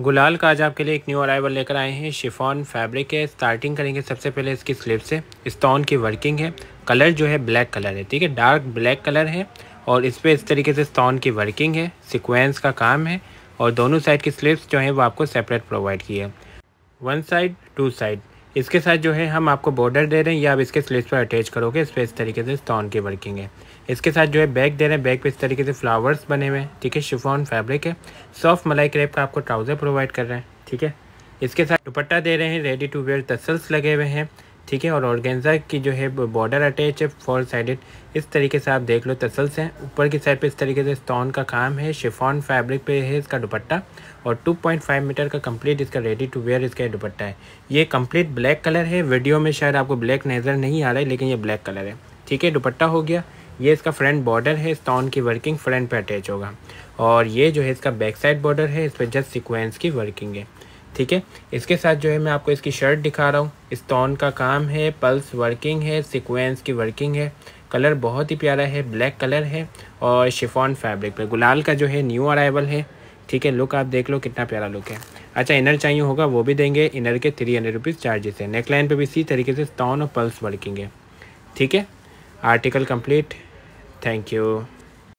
गुलाल का आज आपके लिए एक न्यू अराइवल लेकर आए हैं शिफॉन फैब्रिक है स्टार्टिंग करेंगे सबसे पहले इसकी स्लिप से स्टोन की वर्किंग है कलर जो है ब्लैक कलर है ठीक है डार्क ब्लैक कलर है और इस पर इस तरीके से स्टोन की वर्किंग है सिक्वेंस का काम है और दोनों साइड की स्लिप्स जो हैं वो आपको सेपरेट प्रोवाइड की है वन साइड टू साइड इसके साथ जो है हम आपको बॉर्डर दे रहे हैं या आप इसके स्लीव्स पर अटैच करोगे इस पर इस तरीके से स्टोन की वर्किंग है इसके साथ जो है बैग दे रहे हैं बैग पे इस तरीके से फ्लावर्स बने हुए हैं ठीक है शिफॉन फैब्रिक है सॉफ्ट मलाई क्रेप का आपको ट्राउज़र प्रोवाइड कर रहे हैं ठीक है इसके साथ दुपट्टा दे रहे हैं रेडी टू वेयर तसल्स लगे हुए हैं ठीक है और ऑर्गेंजा की जो है बॉर्डर अटैच है फोर साइडेड इस तरीके से आप देख लो तसल्स हैं ऊपर की साइड पे इस तरीके से स्टोन का काम है शिफॉन फैब्रिक पे है इसका दुपट्टा और 2.5 मीटर का कंप्लीट इसका रेडी टू वेयर इसका दुपट्टा है ये कंप्लीट ब्लैक कलर है वीडियो में शायद आपको ब्लैक नज़र नहीं आ रहा है लेकिन ये ब्लैक कलर है ठीक है दुपट्टा हो गया ये इसका फ्रंट बॉर्डर है स्टोन की वर्किंग फ्रंट पर अटैच होगा और ये जो है इसका बैक साइड बॉर्डर है इस पर जस्ट सिक्वेंस की वर्किंग है ठीक है इसके साथ जो है मैं आपको इसकी शर्ट दिखा रहा हूँ स्टोन का काम है पल्स वर्किंग है सिक्वेंस की वर्किंग है कलर बहुत ही प्यारा है ब्लैक कलर है और शिफॉन फैब्रिक पर गुलाल का जो है न्यू अराइवल है ठीक है लुक आप देख लो कितना प्यारा लुक है अच्छा इनर चाहिए होगा वो भी देंगे इनर के थ्री हंड्रेड रुपीज़ चार्जेस है नेक लाइन पर भी इसी तरीके से स्टोन और पल्स वर्किंग है ठीक है आर्टिकल कंप्लीट थैंक यू